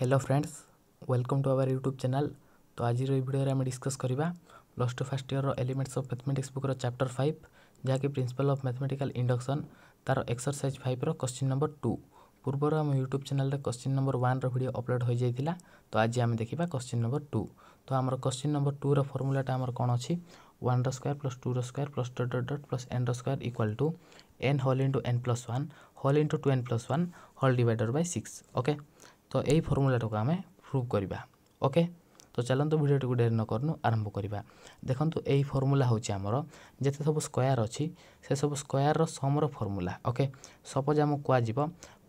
hello friends welcome to our YouTube channel तो आज video आम डिस्कस करवा plus two first year elements of mathematics बुक्र chapter five जहाँकि प्रिंसिपल अफ मैथमेटिकल इंडक्शन तार exercise फाइव्र क्वेश्चन नंबर टू पूर्वर आम YouTube channel question number one video upload हो जाता तो आज आम देखा क्वेश्चन नंबर टू तो आम क्वेश्चन नंबर टूर फर्मूलाटा आम कौन अच्छी वन रोयर प्लस टू रोयर plus dot dot dot plus n रोयर equal to n whole into n plus one whole into two n plus one whole divided by six okay ତ ଏଇ ଫର୍ମୁଲାଟାକୁ ଆମେ prove କରିବା ଓକେ ତ ଚାଲନ୍ତୁ ଭିଡ଼ିଓଟିକୁ ଡେରି ନ କରୁନୁ ଆରମ୍ଭ କରିବା ଦେଖନ୍ତୁ ଏହି ଫର୍ମୁଲା ହେଉଛି ଆମର ଯେତେ ସବୁ ସ୍କୋୟାର୍ ଅଛି ସେସବୁ ସ୍କୋୟାର୍ର ସମର ଫର୍ମୁଲା ଓକେ ସପୋଜ୍ ଆମକୁ କୁହାଯିବ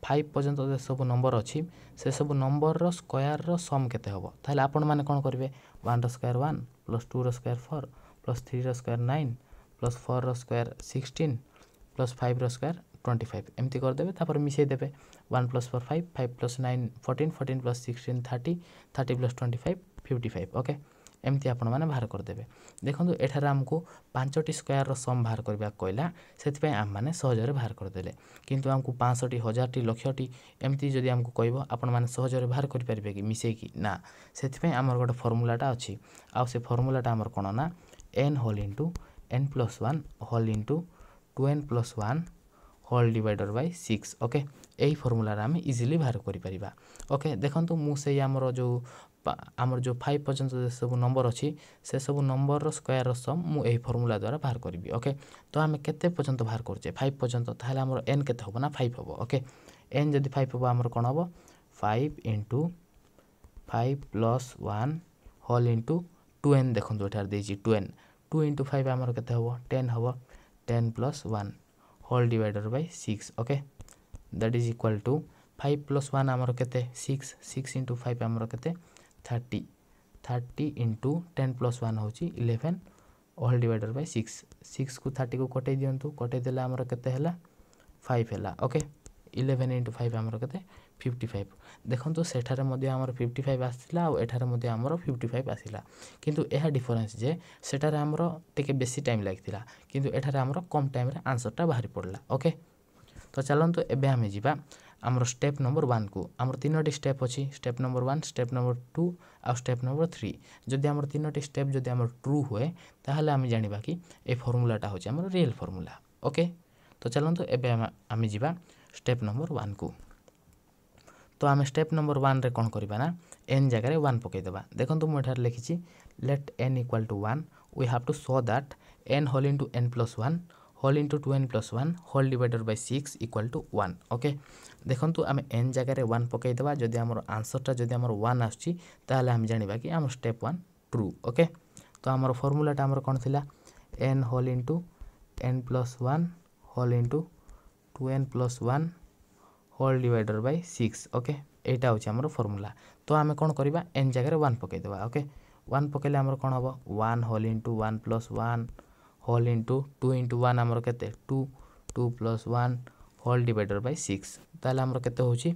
ଫାଇଭ୍ ପର୍ଯ୍ୟନ୍ତ ଯେସବୁ ନମ୍ବର ଅଛି ସେସବୁ ନମ୍ବରର ସ୍କୋୟାର୍ର ସମ୍ କେତେ ହେବ ତାହେଲେ ଆପଣମାନେ କ'ଣ କରିବେ ୱାନ୍ର ସ୍କୋୟାର୍ ୱାନ୍ ପ୍ଲସ୍ ଟୁର ସ୍କୋୟାର୍ ଫୋର୍ ପ୍ଲସ୍ ଥ୍ରୀର ସ୍କୋୟାର୍ ନାଇନ୍ ପ୍ଲସ୍ ଫୋର୍ର ସ୍କୋୟାର୍ ସିକ୍ସଟିନ୍ ପ୍ଲସ୍ ଫାଇଭ୍ର ସ୍କୋୟାର୍ ଟ୍ୱେଣ୍ଟି ଫାଇଭ୍ ଏମିତି କରିଦେବେ ତାପରେ ମିଶାଇ ଦେବେ one plus four five five plus nine fourteen fourteen plus sixteen thirty thirty plus twenty five fifty five okay ଏମିତି ଆପଣମାନେ ବାହାର କରିଦେବେ ଦେଖନ୍ତୁ ଏଠାରେ ଆମକୁ ପାଞ୍ଚଟି ସ୍କୋୟାର୍ର ସମ୍ ବାହାର କରିବାକୁ କହିଲା ସେଥିପାଇଁ ଆମମାନେ ସହଜରେ ବାହାର କରିଦେଲେ କିନ୍ତୁ ଆମକୁ ପାଞ୍ଚଶହଟି ହଜାରଟି ଲକ୍ଷଟି ଏମିତି ଯଦି ଆମକୁ କହିବ ଆପଣମାନେ ସହଜରେ ବାହାର କରିପାରିବେ କି ମିଶାଇକି ନା ସେଥିପାଇଁ ଆମର ଗୋଟେ ଫର୍ମୁଲାଟା ଅଛି ଆଉ ସେ ଫର୍ମୁଲାଟା ଆମର କ'ଣ ନା n whole into n plus one whole into two n plus one whole divided by six okay এই ফর্মুলার আমি ইজিলি বাହାର କରିପାରିବା ଓକେ ଦେଖନ୍ତୁ ମୁଁ ସେଇ ଆମର ଯେଉଁ ଆମର ଯେଉଁ ଫାଇଭ୍ ପର୍ଯ୍ୟନ୍ତ ସବୁ ନମ୍ବର ଅଛି ସେସବୁ ନମ୍ବରର ସ୍କୋୟାରର ସମ୍ ମୁଁ ଏହି ଫର୍ମୁଲା ଦ୍ୱାରା ବାହାର କରିବି ଓକେ ତ ଆମେ କେତେ ପର୍ଯ୍ୟନ୍ତ ବାହାର କରୁଛେ ଫାଇଭ୍ ପର୍ଯ୍ୟନ୍ତ ତାହେଲେ ଆମର ଏନ୍ କେତେ ହେବ ନା ଫାଇଭ୍ ହେବ ଓକେ ଏନ୍ ଯଦି ଫାଇଭ୍ ହେବ ଆମର କ'ଣ ହେବ five into five plus one whole into two n ଦେଖନ୍ତୁ ଏଠାରେ ଦେଇଛି two n two into five ଆମର କେତେ ହେବ ଟେନ୍ ହେବ ten plus one whole divided by six okay that is equal to five plus one আমার কেতে সিক্স সিক্স ইন্টু ফাইভ আমার কেতে thirty thirty into ten plus one হচ্ছে eleven whole divided by six six কু thirty কু কটাই দিও কটাই দেলে আমার কেতে হলা ফাইভ হলা ওকে ইলেভেন ইন্টু ফাইভ আমার কেতে ফিফটি ফাইভ ଦେଖନ୍ତୁ ସେଠାରେ ମଧ୍ୟ ଆମର ଫିଫ୍ଟି ଫାଇଭ୍ ଆସିଥିଲା ଆଉ ଏଠାରେ ମଧ୍ୟ ଆମର ଫିଫ୍ଟି ଫାଇଭ୍ ଆସିଲା କିନ୍ତୁ ଏହା ଡିଫରେନ୍ସ ଯେ ସେଠାରେ ଆମର ଟିକେ ବେଶୀ ଟାଇମ୍ ଲାଗିଥିଲା କିନ୍ତୁ ଏଠାରେ ଆମର କମ୍ ଟାଇମ୍ରେ ଆନ୍ସର୍ଟା ବାହାରି ପଡ଼ିଲା ଓକେ ତ ଚାଲନ୍ତୁ ଏବେ ଆମେ ଯିବା ଆମର ଷ୍ଟେପ୍ ନମ୍ବର ୱାନ୍କୁ ଆମର ତିନୋଟି ଷ୍ଟେପ୍ ଅଛି step number one step number two ଆଉ ଷ୍ଟେପ୍ ନମ୍ବର ଥ୍ରୀ ଯଦି ଆମର ତିନୋଟି ଷ୍ଟେପ୍ ଯଦି ଆମର ଟ୍ରୁ ହୁଏ ତାହେଲେ ଆମେ ଜାଣିବା କି ଏ ଫର୍ମୁଲାଟା ହେଉଛି ଆମର ରିଏଲ୍ ଫର୍ମୁଲା ଓକେ ତ ଚାଲନ୍ତୁ ଏବେ ଆମେ ଯିବା ଷ୍ଟେପ୍ ନମ୍ବର ୱାନ୍କୁ তো আমি স্টেপ নম্বর ওয়ানরে কোণ করা না এন জায়গায় ওয়ান পকাইদেবা দেখুন মু এখানে লিখিছি let n equal to one we have to show that n whole into n plus one whole into two n plus one whole divided by six equal to one okay দেখন্তু আমি n জায়গায় one পকাইদেবা যদি আমার আনসরটা যদি আমার one আসছি তাহলে আমি জাঁয়া কি আমার স্টেপ ওয়ান ট্রু ওকে তো আমার ফর্মুলাটা আমার কোণ লা n whole into n plus one whole into two n plus one whole divided by six okay এইটা হচ্ছে আমার ফর্মুলা তো আমি কোণ করা এন জায়গায় ওয়ান পকাইদেবা ওকে ওয়ান পকাইলে আমার কোণ হব one whole into one plus one whole into two into one আমার কেতে two two plus one whole divided by six তাহলে আমার কেতে হচ্ছে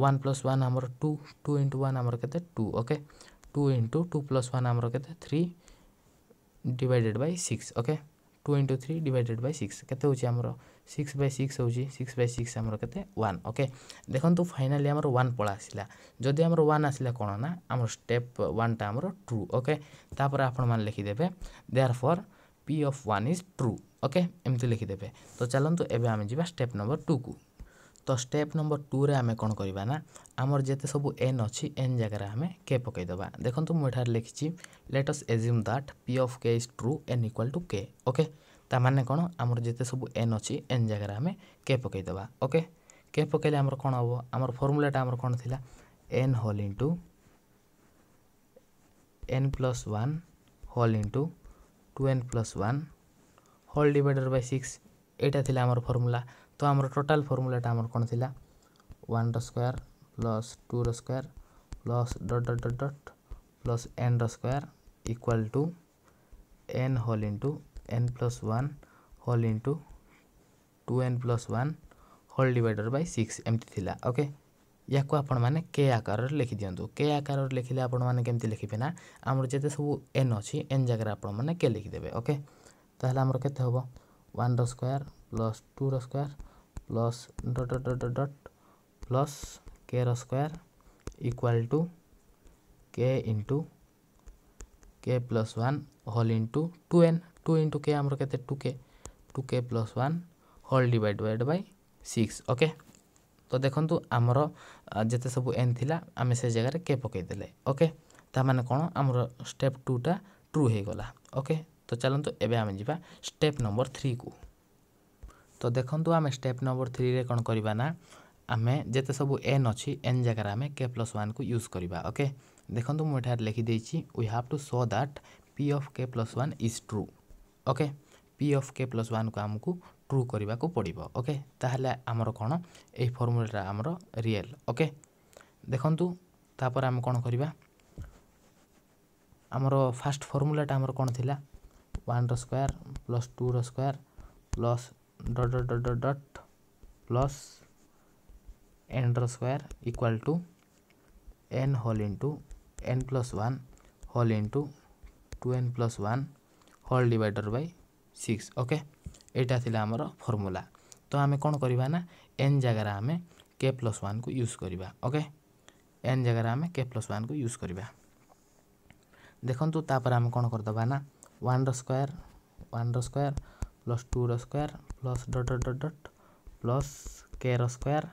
ওয়ান প্লস ওয়ান আমার টু টু ইন্টু ওয়ান আমার কেতে two okay two into two plus one आमर के three divided by six okay two into three divided by six के सिक्स बै सिक्स हो सिक्स बै सिक्स आमर one okay देखो finally आमर one पला आसला जदि आमर वन आसला कौन ना आम स्टेप वानटा आमर ओके आपण मैंने लिखिदेवे therefore P of one is true okay एमती लिखिदेवे तो चलतु एवं आम जा स्टेप नंबर टू को ତ ଷ୍ଟେପ୍ ନମ୍ବର ଟୁରେ ଆମେ କ'ଣ କରିବା ନା ଆମର ଯେତେ ସବୁ ଏନ୍ ଅଛି ଏନ୍ ଜାଗାରେ ଆମେ କେ ପକାଇଦେବା ଦେଖନ୍ତୁ ମୁଁ ଏଠାରେ ଲେଖିଛି let's assume that P of k is true n equal to k okay ତା ମାନେ କ'ଣ ଆମର ଯେତେ ସବୁ ଏନ୍ ଅଛି ଏନ୍ ଜାଗାରେ ଆମେ କେ ପକାଇଦେବା ଓକେ କେ ପକାଇଲେ ଆମର କ'ଣ ହେବ ଆମର ଫର୍ମୁଲାଟା ଆମର କ'ଣ ଥିଲା n whole into n plus one whole into two n plus one whole divided by six ଏଇଟା ଥିଲା ଆମର ଫର୍ମୁଲା तो आम टोटाल फर्मूलाटा कौन थी वन रोयर प्लस टू रोयर plus dot dot dot dot plus n रोयर equal to n whole into n plus one whole into two n plus one whole divided by six एमती थी ओके या आपण मैंने के आकार लिखि दिंतु के आकार लिखिले आपति लिखे ना आमर जिते सब एन अच्छी एन जगह आप लिखिदे ओके तो हमें आम के वन प्लस टू रोयर plus dot dot dot dot plus k square equal to k into k plus one whole into two n two into k आमर के two k two k plus one whole divided by six okay तो देखु आमर जिते सब N थी आम से जगह के पकईदे ओके ताने कौन आमर स्टेप टूटा ट्रु हो ओके तो चलतु एवं आम जा स्टेप नंबर थ्री को तो देखो आम स्टेप नंबर थ्री कौन करवा आम जिते सब एन अच्छी एन जगार आम के प्लस वन को यूज करवा ओके देखु मुझे लिखिदे we have to show that P of k plus one is true okay P of k plus one को आमको ट्रू करने पड़ो ओके आमर कौन यही फर्मूलाटा आमर रियल ओके देखु आम कौन करवा आमर फास्ट फर्मूलाटा कौन थी वन र square plus two square plus dot dot dot dot dot plus n square equal to n whole into n plus 1 whole into 2n plus 1 whole divided by 6 okay एटा थिला हमर फॉर्मूला तो हमें कोन करबा ना n जगह हमें k प्लस 1 को यूज करबा ओके n जगह हमें k प्लस 1 को यूज करबा देखंतु तापर हम कोन कर दबा ना 1 स्क्वायर 1 स्क्वायर प्लस टूर square plus dot dot dot plus केर स्क्वयर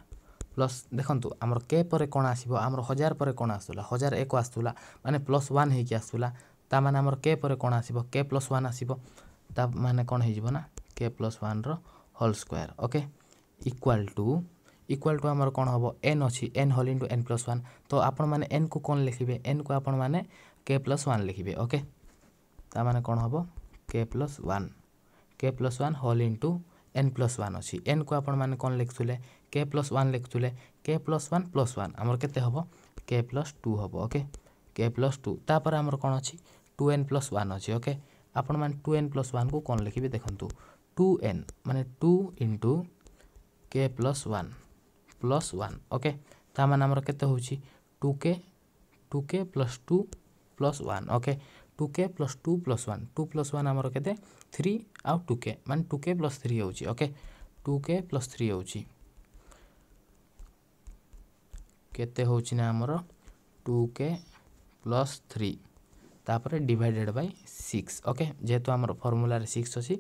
ପ୍ଲସ୍ ଦେଖନ୍ତୁ ଆମର କେ ପରେ କ'ଣ ଆସିବ ଆମର ହଜାର ପରେ କ'ଣ ଆସୁଥିଲା ହଜାର ଏକ ଆସୁଥିଲା ମାନେ ପ୍ଲସ୍ ୱାନ୍ ହେଇକି ଆସୁଥିଲା ତା'ମାନେ ଆମର କେ ପରେ କ'ଣ ଆସିବ କେ ପ୍ଲସ୍ ୱାନ୍ ଆସିବ ତା ମାନେ କ'ଣ ହେଇଯିବ ନା କେ ପ୍ଲସ୍ ୱାନ୍ର whole square okay equal to equal to ଆମର କ'ଣ ହେବ ଏନ୍ ଅଛି n whole into n plus one ତ ଆପଣମାନେ ଏନ୍କୁ କ'ଣ ଲେଖିବେ ଏନ୍କୁ ଆପଣମାନେ କେ ପ୍ଲସ୍ ୱାନ୍ ଲିଖିବେ ଓକେ ତା'ମାନେ କ'ଣ ହେବ k plus one k plus one whole into n plus one अच्छी एन को आपण मैंने कौन लिखुले के प्लस वन लिखुले के प्लस वन प्लस वन आमर के के प्लस टू हम ओके के प्लस टू तापर आमर कौन अच्छी टू एन प्लस वन अच्छी ओके आपण मैंने टू एन प्लस वन को कौन लिखे देखु टू एन मान two into k plus one plus one okay तार आमर के two k two k plus two plus one okay two k plus two plus one two plus one आमर के थ्री आउ टू के मान two k plus three होके two k plus three होते आमर टू के प्लस थ्री तापर डिडेड by six okay जेहेतु आम फर्मूल सिक्स अच्छी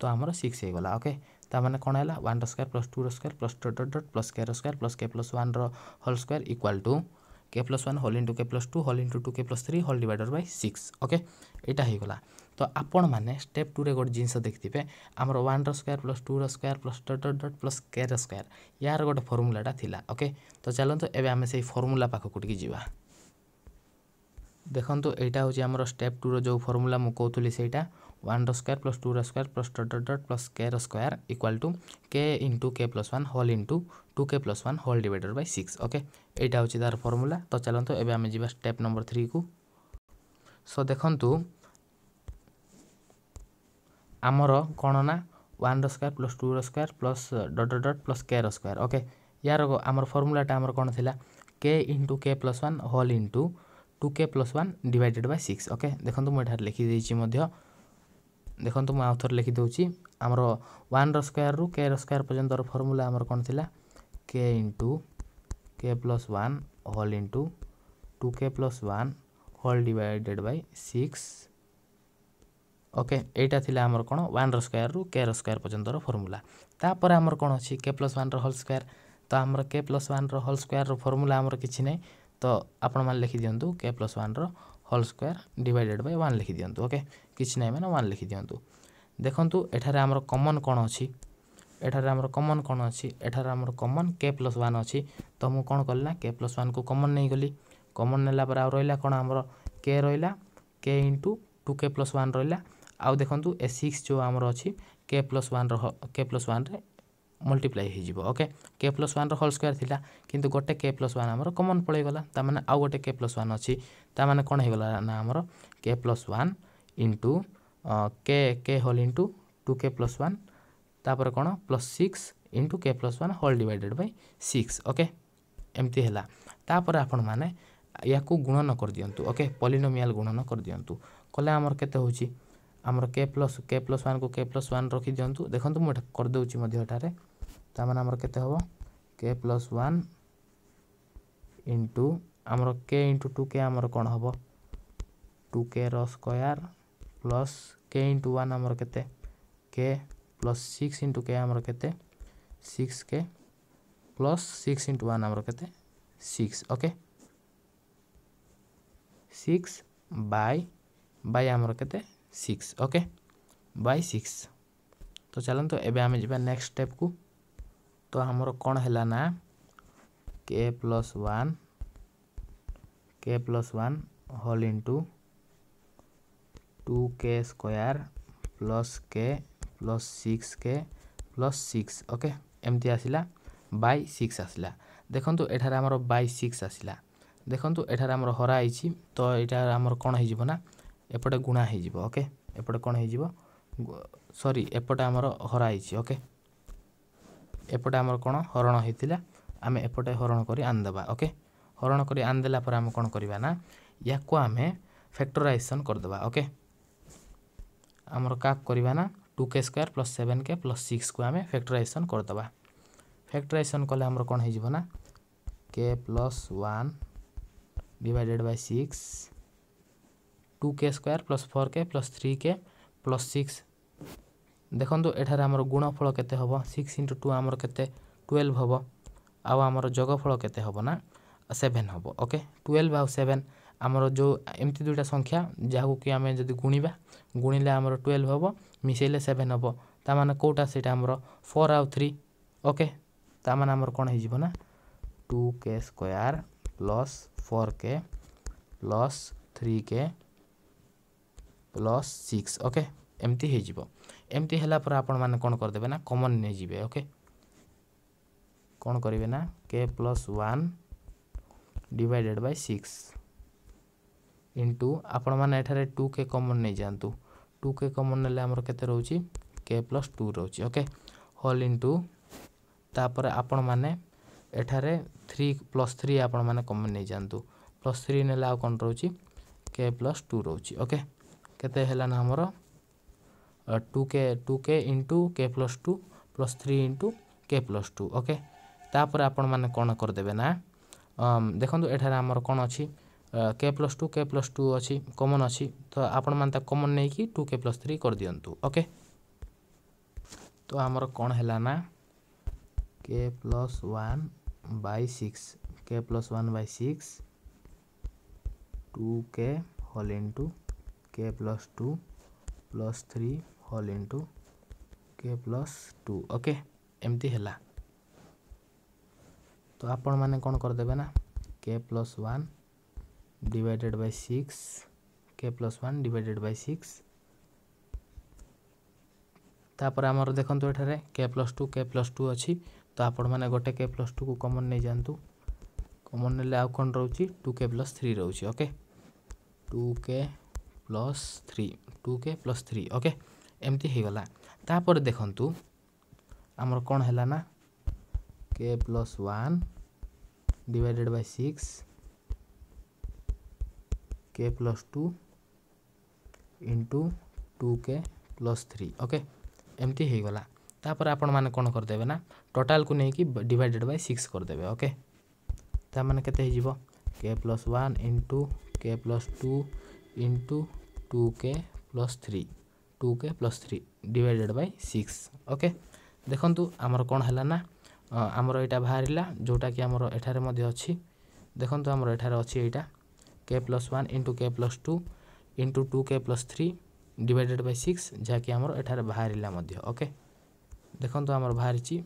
तो आमर सिक्स हो ओके ताने कौन है one square plus two square plus dot dot plus k square plus k plus one whole square equal to k plus one whole into k plus two whole into two k plus three whole divided by six okay यहाँ हो गला तो आपण मैंने step to गोटे जिनस देखिए आम one square plus two square plus dot dot dot plus k square यार गोटे फर्मूलाटा थी ओके तो चलतु एवं आम से फर्मूला पाख को जीवा देखो यहाँ हूँ आम स्टेप टू रो फर्मूला मुझे कौली सहीटा one square plus two square plus dot dot dot plus k square equal to k into k plus one whole into two k plus one whole divided by six okay यहाँ हूँ तार formula तो चलत M जा step number three को सो देखु आमर कौन ना one square plus two square plus dot dot plus k square okay यार आम फर्मूलाटा कौन थी k into k plus one whole into two k plus one divided by six okay देखो मुझे लिखिदेज देखो मुझे लिखिदे आमर वन रकोयर रु के रकोयर पर्यटन फर्मुला कौन थी k into k plus 1 whole into 2k plus 1 whole divided by 6 ওকে এইটা ଥିଲା ଆମର କ'ଣ ୱାନ୍ର ସ୍କୋୟାର୍ରୁ କେର ସ୍କୋୟାର୍ ପର୍ଯ୍ୟନ୍ତର ଫର୍ମୁଲା ତାପରେ ଆମର କ'ଣ ଅଛି କେ ପ୍ଲସ୍ ୱାନ୍ର ହୋଲ୍ ସ୍କୋୟାର୍ ତ ଆମର କେ ପ୍ଲସ୍ ୱାନ୍ର ହୋଲ୍ ସ୍କୋୟାର୍ର ଫର୍ମୁଲା ଆମର କିଛି ନାହିଁ ତ ଆପଣମାନେ ଲେଖିଦିଅନ୍ତୁ କେ ପ୍ଲସ୍ ୱାନ୍ର whole square divided by one ଲେଖିଦିଅନ୍ତୁ ଓକେ କିଛି ନାହିଁ ମାନେ ୱାନ୍ ଲେଖିଦିଅନ୍ତୁ ଦେଖନ୍ତୁ ଏଠାରେ ଆମର କମନ୍ କ'ଣ ଅଛି এঠারে আমার কমন কোণ অছি এঠারে আমার কমন কে প্লস ওয়ান অছি তো মু কোণ কলি না কে প্লস ওয়ান কু কমন নেই গলি কমন নেলা পরে আউ রহিলা কোণ আমার কে রহিলা k into two k plus one রহিলা আউ দেখন্তু এ সিক্স যে আমার অছি k plus one k plus ওয়ানরে ମଲ୍ଟିପ୍ଲାଏ ହେଇଯିବ ଓକେ କେ ପ୍ଲସ୍ ୱାନ୍ର ହୋଲ୍ ସ୍କୋୟାର୍ ଥିଲା କିନ୍ତୁ ଗୋଟେ କେ ପ୍ଲସ୍ ୱାନ୍ ଆମର କମନ୍ ପଳେଇଗଲା ତା'ମାନେ ଆଉ ଗୋଟେ କେ ପ୍ଲସ୍ ୱାନ୍ ଅଛି ତା'ମାନେ କ'ଣ ହେଇଗଲା ନା ଆମର k plus one into k k whole into two k plus one ତାପରେ କ'ଣ plus six into k plus one whole divided by six okay ଏମିତି ହେଲା ତାପରେ ଆପଣମାନେ ୟାକୁ ଗୁଣନ କରିଦିଅନ୍ତୁ ଓକେ ପଲିନୋମିଆଲ ଗୁଣନ କରିଦିଅନ୍ତୁ କଲେ ଆମର କେତେ ହେଉଛି ଆମର କେ ପ୍ଲସ୍ କେ ପ୍ଲସ୍ ୱାନ୍କୁ କେ ପ୍ଲସ୍ ୱାନ୍ ରଖିଦିଅନ୍ତୁ ଦେଖନ୍ତୁ ମୁଁ ଏଟା କରିଦେଉଛି ମଧ୍ୟ ଏଠାରେ ତାମାନେ ଆମର କେତେ ହେବ କେ ପ୍ଲସ୍ ୱାନ୍ ଇଣ୍ଟୁ ଆମର କେ ଇଣ୍ଟୁ ଟୁ କେ ଆମର କ'ଣ ହେବ ଟୁ କେର square plus k into one ଆମର କେତେ କେ प्लस सिक्स इंटू के आम k six k plus six into one आम k six okay six by by आम k six okay by six तो चलतु एवं आम जा नेक्स्ट स्टेप को तो आमर कौन है ना k plus one k plus one whole into two k square plus k plus six k plus six okay ଏମିତି ଆସିଲା ବାଇ ସିକ୍ସ ଆସିଲା ଦେଖନ୍ତୁ ଏଠାରେ ଆମର ବାଇ ସିକ୍ସ ଆସିଲା ଦେଖନ୍ତୁ ଏଠାରେ ଆମର ହରା ହେଇଛି ତ ଏଇଟା ଆମର କ'ଣ ହେଇଯିବ ନା ଏପଟେ ଗୁଣା ହେଇଯିବ ଓକେ ଏପଟେ କ'ଣ ହେଇଯିବ ସରି ଏପଟେ ଆମର ହରା ହେଇଛି ଓକେ ଏପଟେ ଆମର କ'ଣ ହରଣ ହେଇଥିଲା ଆମେ ଏପଟେ ହରଣ କରି ଆଣିଦେବା ଓକେ ହରଣ କରି ଆଣିଦେଲା ପରେ ଆମେ କ'ଣ କରିବା ନା ୟାକୁ ଆମେ ଫ୍ୟାକ୍ଟରାଇଜେସନ୍ କରିଦେବା ଓକେ ଆମର କାକ୍ କରିବା ନା two k square plus seven k plus six को आम फैक्टराइजेसन करदे फैक्टराइजेसन कले आमर कौन हो k plus one divided by six two k square plus four k plus three k plus six देखो ଏଠାରେ ଆମର ଗୁଣଫଳ କେତେ ହେବ ସିକ୍ସ ଇଣ୍ଟୁ ଟୁ ଆମର କେତେ ଟୁଏଲ୍ଭ ହେବ ଆଉ ଆମର ଯୋଗଫଳ କେତେ ହେବ ନା ସେଭେନ୍ ହେବ ଆମର ଯେଉଁ ଏମିତି ଦୁଇଟା ସଂଖ୍ୟା ଯାହାକୁ କି ଆମେ ଯଦି ଗୁଣିବା ଗୁଣିଲେ ଆମର ଟୁଏଲ୍ଭ ହେବ ମିଶାଇଲେ ସେଭେନ୍ ହେବ ତା'ମାନେ କେଉଁଟା ସେଇଟା ଆମର ଫୋର୍ ଆଉ ଥ୍ରୀ ଓକେ ତା'ମାନେ ଆମର କ'ଣ ହେଇଯିବ ନା two k square plus four k plus three k plus six okay ଏମିତି ହେଇଯିବ ଏମିତି ହେଲା ପରେ ଆପଣମାନେ କ'ଣ କରିଦେବେ ନା କମନ୍ ନେଇଯିବେ ଓକେ କ'ଣ କରିବେ ନା k plus one divided by six into ଆପଣମାନେ ଏଠାରେ ଟୁ କେ କମନ୍ ନେଇଯାଆନ୍ତୁ ଟୁ କେ କମନ୍ ନେଲେ ଆମର କେତେ ରହୁଛି କେ ପ୍ଲସ୍ ଟୁ ରହୁଛି ଓକେ ହୋଲ୍ ଇଣ୍ଟୁ ତାପରେ ଆପଣମାନେ ଏଠାରେ ଥ୍ରୀ ପ୍ଲସ୍ ଥ୍ରୀ ଆପଣମାନେ କମନ୍ ନେଇଯାଆନ୍ତୁ ପ୍ଲସ୍ ଥ୍ରୀ ନେଲେ ଆଉ କ'ଣ ରହୁଛି କେ ପ୍ଲସ୍ ଟୁ ରହୁଛି ଓକେ କେତେ ହେଲା ନା ଆମର two k two k into k plus two plus three into k plus two okay ତାପରେ ଆପଣମାନେ କ'ଣ କରିଦେବେ ନା ଦେଖନ୍ତୁ ଏଠାରେ ଆମର କ'ଣ ଅଛି k plus two k plus two अच्छी कमन अच्छी तो आपण मैं कमन नहीं कि टू के प्लस थ्री कर दिंतु ओके तो आमर कौन है ना k plus one by six k plus one by six two k whole into k plus two plus three whole into k plus two okay एमती है तो आपण मैंने कौन करदे ना k plus one divided by six k plus one divided by six ତାପରେ ଆମର ଦେଖନ୍ତୁ ଏଠାରେ k plus two k plus two ଅଛି ତ ଆପଣମାନେ ଗୋଟେ କେ ପ୍ଲସ୍ ଟୁକୁ କମନ୍ ନେଇଯାଆନ୍ତୁ କମନ୍ ନେଲେ ଆଉ କ'ଣ ରହୁଛି ଟୁ କେ ପ୍ଲସ୍ ଥ୍ରୀ ରହୁଛି okay two k plus three two k plus three okay ଏମିତି ହେଇଗଲା ତାପରେ ଦେଖନ୍ତୁ ଆମର କ'ଣ ହେଲା ନା k plus one divided by six k plus two into two k plus three okay एमती होगा तापर आपण मैंने कौन करदे ना टोटाल को लेकिन डिवाइडेड बै सिक्स करदे ओके मैंने k plus one into k plus two into two k plus three two k plus three divided by six okay देखु आमर कौन है ना आमर यहाँ बाहर जोटा कि आमर एठार अच्छी आमर एठार अच्छे यहाँ k plus one into k plus two into two k plus three divided by six जहाँकि आमर एठार बाहर ओके ଦେଖନ୍ତୁ ଆମର ବାହାରିଛି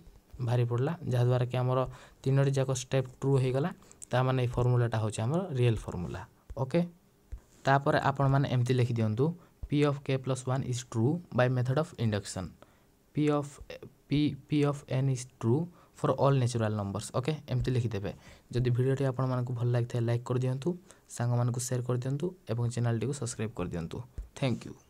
ବାହାରି ପଡ଼ିଲା ଯାହାଦ୍ୱାରା କି ଆମର ତିନୋଟି ଯାକ ଷ୍ଟେପ୍ ଟ୍ରୁ ହୋଇଗଲା ତା'ମାନେ ଏଇ ଫର୍ମୁଲାଟା ହେଉଛି ଆମର ରିଏଲ୍ ଫର୍ମୁଲା ଓକେ ତାପରେ ଆପଣମାନେ ଏମିତି ଲେଖିଦିଅନ୍ତୁ P of k plus one is true by method of induction P of P P of n is true for all natural numbers okay ଏମିତି ଲେଖିଦେବେ ଯଦି ଭିଡ଼ିଓଟି ଆପଣମାନଙ୍କୁ ଭଲ ଲାଗିଥାଏ ଲାଇକ୍ କରିଦିଅନ୍ତୁ ସାଙ୍ଗମାନଙ୍କୁ ସେୟାର କରିଦିଅନ୍ତୁ ଏବଂ ଚ୍ୟାନେଲ୍ଟିକୁ ସବସ୍କ୍ରାଇବ୍ କରିଦିଅନ୍ତୁ ଥ୍ୟାଙ୍କ ୟୁ